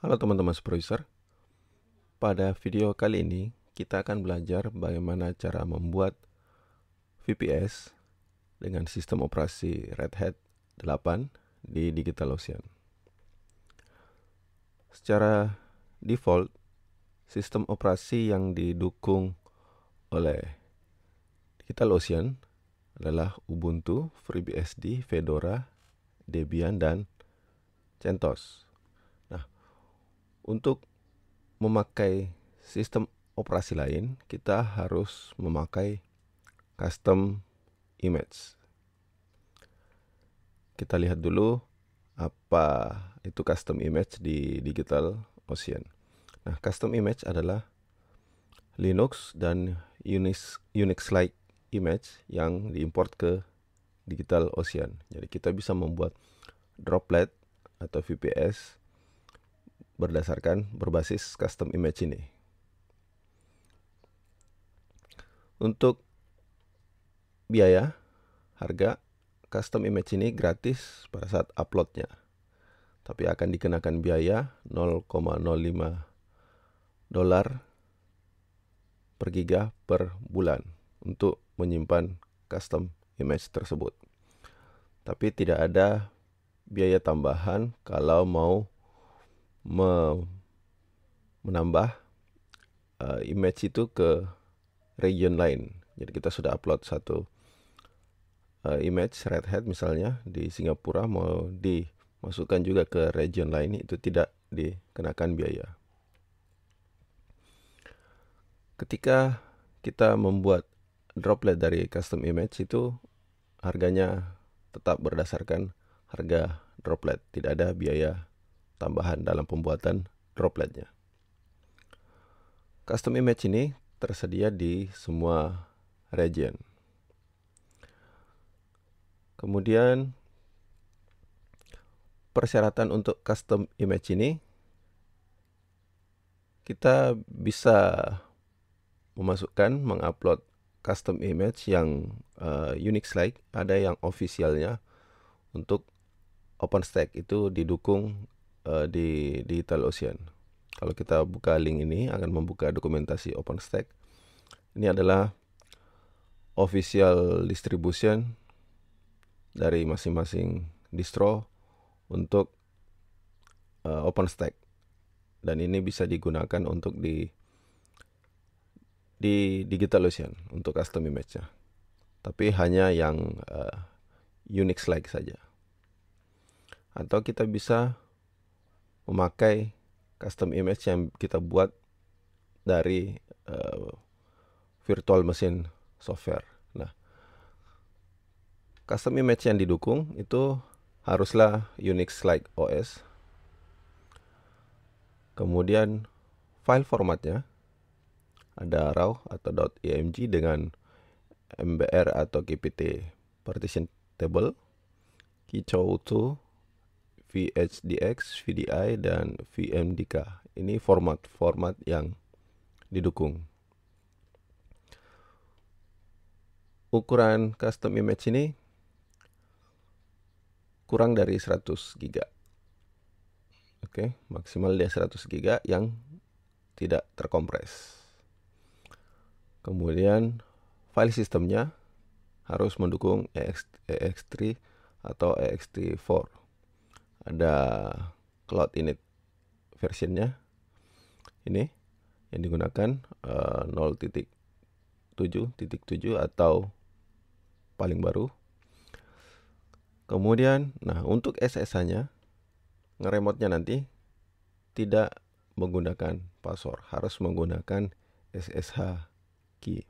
Halo teman-teman Supervisor. Pada video kali ini kita akan belajar bagaimana cara membuat VPS dengan sistem operasi Red Hat 8 di DigitalOcean Secara default sistem operasi yang didukung oleh DigitalOcean adalah Ubuntu, FreeBSD, Fedora, Debian, dan CentOS untuk memakai sistem operasi lain, kita harus memakai custom image. Kita lihat dulu apa itu custom image di Digital Ocean. Nah, custom image adalah Linux dan Unix like image yang diimport ke Digital Ocean. Jadi kita bisa membuat droplet atau VPS berdasarkan berbasis custom image ini. Untuk biaya, harga custom image ini gratis pada saat uploadnya. Tapi akan dikenakan biaya 0,05 dolar per giga per bulan untuk menyimpan custom image tersebut. Tapi tidak ada biaya tambahan kalau mau me menambah uh, image itu ke region lain. Jadi kita sudah upload satu uh, image red hat misalnya di Singapura mau dimasukkan juga ke region lain itu tidak dikenakan biaya. Ketika kita membuat droplet dari custom image itu harganya tetap berdasarkan harga droplet, tidak ada biaya tambahan dalam pembuatan dropletnya. Custom image ini tersedia di semua region. Kemudian persyaratan untuk custom image ini kita bisa memasukkan mengupload custom image yang uh, eh, Unix like, ada yang officialnya untuk OpenStack itu didukung uh, di Digital Ocean. Kalau kita buka link ini akan membuka dokumentasi OpenStack. Ini adalah official distribution dari masing-masing distro untuk uh, OpenStack. Dan ini bisa digunakan untuk di di ocean untuk custom image-nya. Tapi hanya yang uh, eh, Unix like saja. Atau kita bisa memakai custom image yang kita buat dari uh, virtual mesin software. Nah, custom image yang didukung itu haruslah Unix like OS. Kemudian file formatnya ada RAW atau .img e dengan MBR atau GPT partition table, Kicau 2 VHDX, VDI, dan VMDK. Ini format-format yang didukung. Ukuran custom image ini kurang dari 100 GB. Oke, maksimal dia 100 GB yang tidak terkompres. Kemudian file sistemnya harus mendukung EX, EX3 atau EXT4 ada cloud init versionnya ini yang digunakan eh, uh, 0.7.7 atau paling baru kemudian nah untuk SSH nya ngeremotnya nanti tidak menggunakan password harus menggunakan SSH key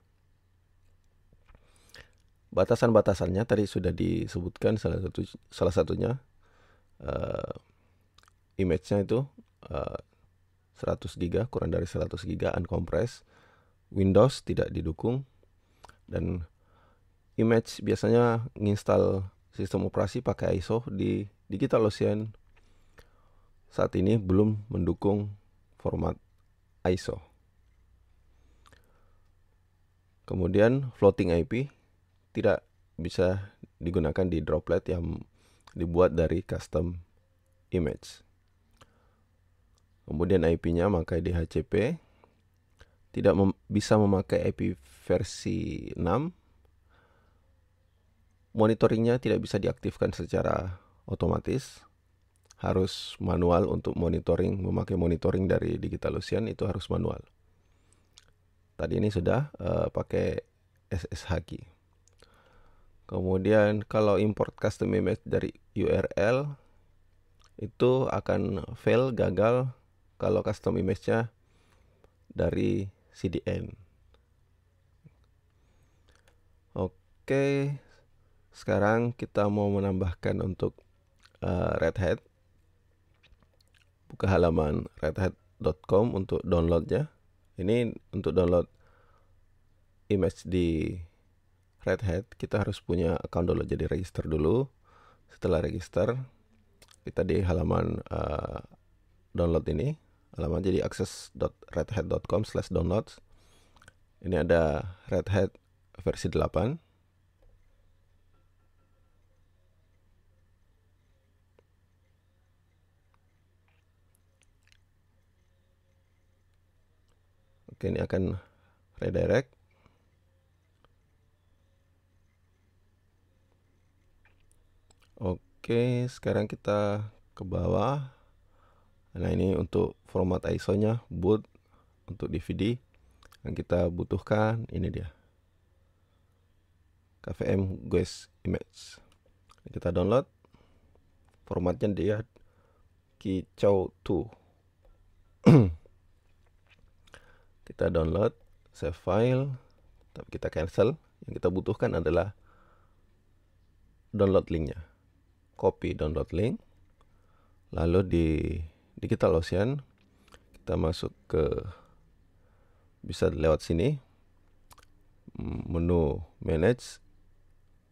batasan-batasannya tadi sudah disebutkan salah satu salah satunya uh, image-nya itu uh, 100 GB kurang dari 100 GB uncompressed Windows tidak didukung dan image biasanya nginstal sistem operasi pakai ISO di Digital Ocean saat ini belum mendukung format ISO. Kemudian floating IP tidak bisa digunakan di droplet yang dibuat dari custom image. Kemudian IP-nya memakai DHCP, tidak mem bisa memakai IP versi 6. Monitoringnya tidak bisa diaktifkan secara otomatis. Harus manual untuk monitoring, memakai monitoring dari Digital itu harus manual. Tadi ini sudah uh, pakai SSH key. Kemudian kalau import custom image dari URL itu akan fail gagal kalau custom image-nya dari CDN. Oke, sekarang kita mau menambahkan untuk uh, Red Hat. Buka halaman redhat.com untuk downloadnya. Ini untuk download image di Red Hat kita harus punya account dulu jadi register dulu setelah register kita di halaman uh, download ini halaman jadi access.redhat.com slash download. ini ada Red Hat versi 8 Oke, ini akan redirect Oke, sekarang kita ke bawah. Nah, ini untuk format ISO-nya boot untuk DVD yang kita butuhkan ini dia. KVM Guest Image. Kita download. Formatnya dia Kicau 2. kita download, save file, tapi kita cancel. Yang kita butuhkan adalah download linknya copy download link lalu di ocean kita masuk ke bisa lewat sini menu manage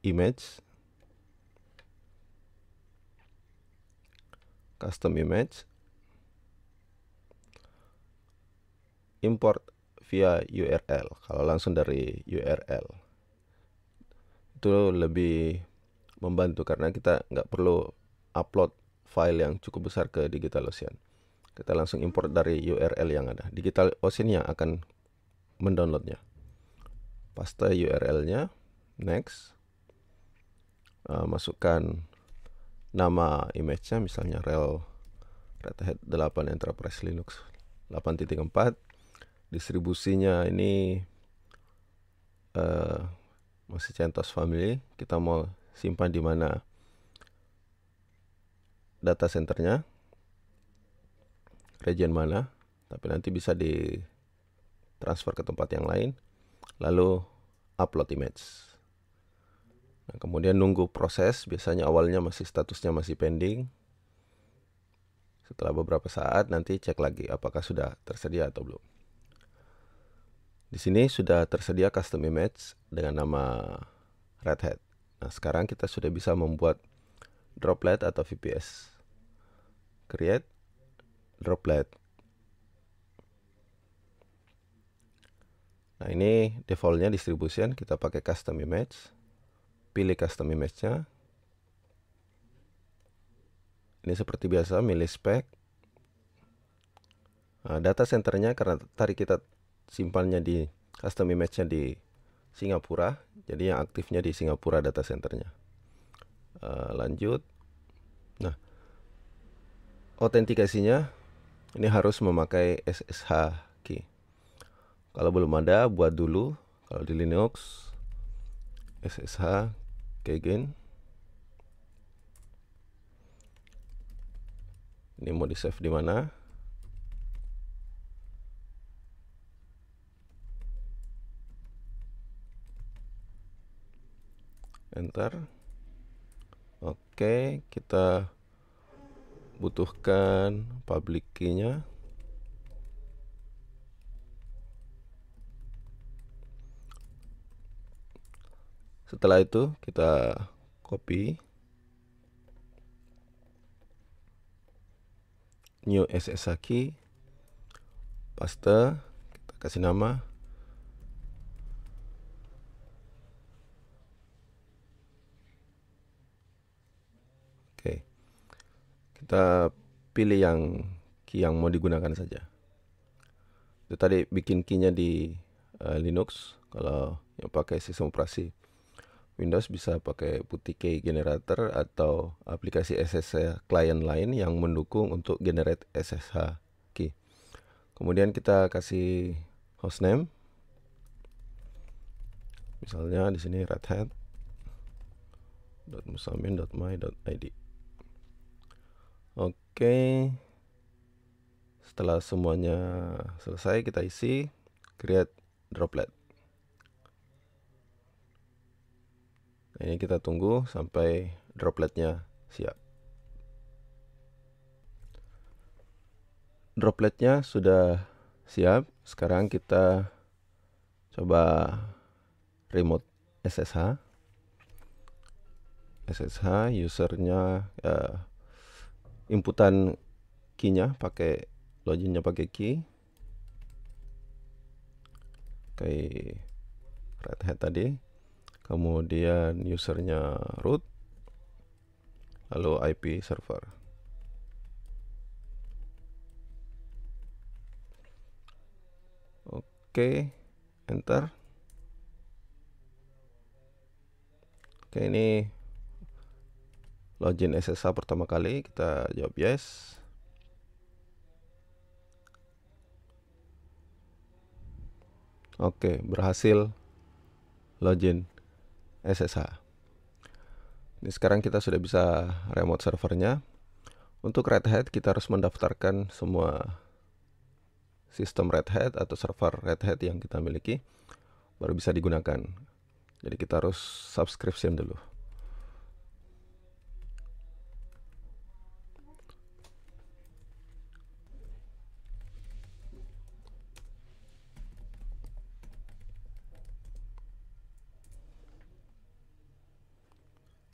image custom image import via URL kalau langsung dari URL itu lebih membantu karena kita nggak perlu upload file yang cukup besar ke digital ocean Kita langsung import dari URL yang ada. digital ocean yang akan mendownloadnya. Paste URL-nya, next. Uh, masukkan nama image-nya misalnya rel Red Hat 8 Enterprise Linux 8.4. Distribusinya ini uh, masih CentOS Family. Kita mau simpan di mana data centernya region mana tapi nanti bisa di transfer ke tempat yang lain lalu upload image nah, kemudian nunggu proses biasanya awalnya masih statusnya masih pending setelah beberapa saat nanti cek lagi apakah sudah tersedia atau belum di sini sudah tersedia custom image dengan nama Red Hat Nah, sekarang kita sudah bisa membuat droplet atau VPS. Create droplet. Nah, ini defaultnya distribution, kita pakai custom image. Pilih custom image-nya. Ini seperti biasa, milih spec. Nah, data centernya karena tadi kita simpannya di custom image-nya di Singapura. Jadi yang aktifnya di Singapura data centernya. Uh, lanjut. Nah, autentikasinya ini harus memakai SSH key. Kalau belum ada, buat dulu. Kalau di Linux, SSH keygen. Ini mau di save di mana? enter oke kita butuhkan public key-nya setelah itu kita copy new SSH key paste kita kasih nama kita pilih yang key yang mau digunakan saja itu tadi bikin key-nya di uh, Linux kalau yang pakai sistem operasi Windows bisa pakai putih key generator atau aplikasi SSH client lain yang mendukung untuk generate SSH key. Kemudian kita kasih hostname. Misalnya di sini red hat .musamin.my.id. Oke. Setelah semuanya selesai kita isi create droplet. Nah, ini kita tunggu sampai dropletnya siap. Dropletnya sudah siap. Sekarang kita coba remote SSH. SSH usernya uh, inputan key-nya pakai loginnya pakai key pakai red hat tadi kemudian usernya root lalu IP server oke enter oke ini login SSH pertama kali kita jawab yes Oke berhasil login SSH ini sekarang kita sudah bisa remote servernya untuk Red Hat kita harus mendaftarkan semua sistem Red Hat atau server Red Hat yang kita miliki baru bisa digunakan jadi kita harus subscription dulu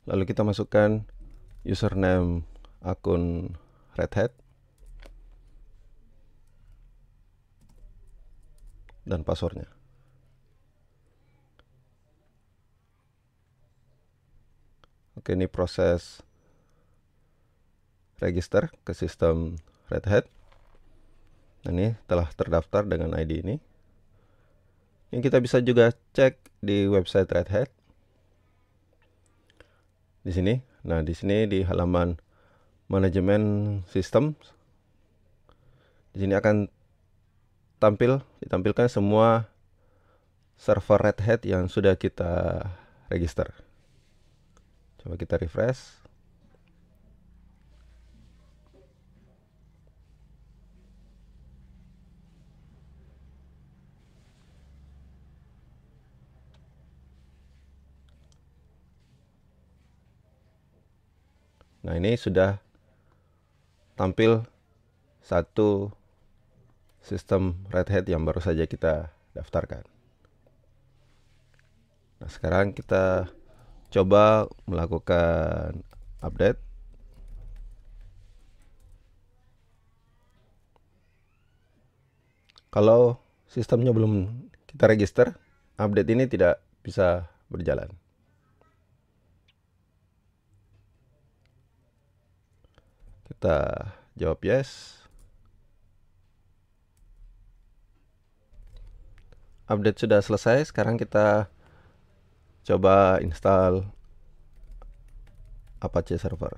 lalu kita masukkan username akun Red Hat dan passwordnya oke ini proses register ke sistem Red Hat nah, ini telah terdaftar dengan ID ini Yang kita bisa juga cek di website Red Hat di sini. Nah, di sini di halaman manajemen sistem di sini akan tampil ditampilkan semua server Red Hat yang sudah kita register. Coba kita refresh. Nah ini sudah tampil satu sistem Red Hat yang baru saja kita daftarkan. Nah sekarang kita coba melakukan update. Kalau sistemnya belum kita register, update ini tidak bisa berjalan. Kita jawab yes. Update sudah selesai. Sekarang kita coba install Apache server.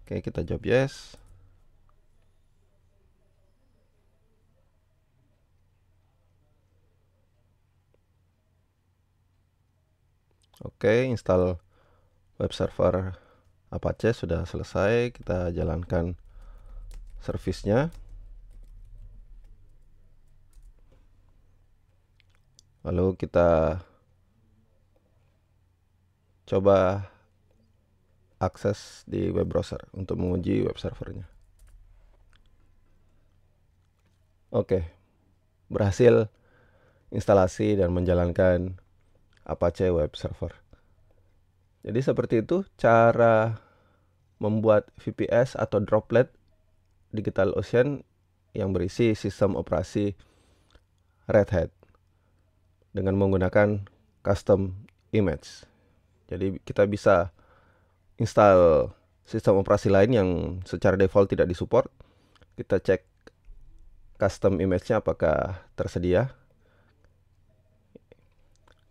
Oke, kita jawab yes. Oke, install web server Apache sudah selesai. Kita jalankan servisnya. Lalu kita coba akses di web browser untuk menguji web servernya. Oke, berhasil instalasi dan menjalankan Apache web server. Jadi seperti itu cara membuat VPS atau droplet Digital Ocean yang berisi sistem operasi Red Hat dengan menggunakan custom image. Jadi kita bisa install sistem operasi lain yang secara default tidak disupport. Kita cek custom image-nya apakah tersedia.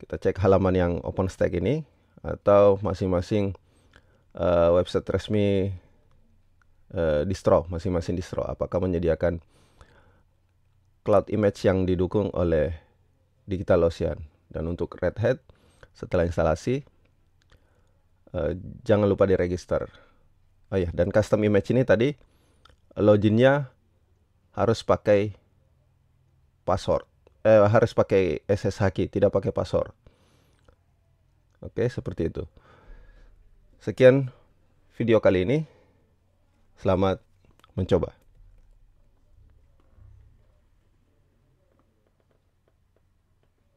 Kita cek halaman yang OpenStack ini, atau masing-masing uh, website resmi uh, distro masing-masing distro apakah menyediakan cloud image yang didukung oleh digital DigitalOcean dan untuk Red Hat setelah instalasi uh, jangan lupa di register oh ya dan custom image ini tadi loginnya harus pakai password eh, harus pakai SSH key tidak pakai password Oke, seperti itu. Sekian video kali ini. Selamat mencoba.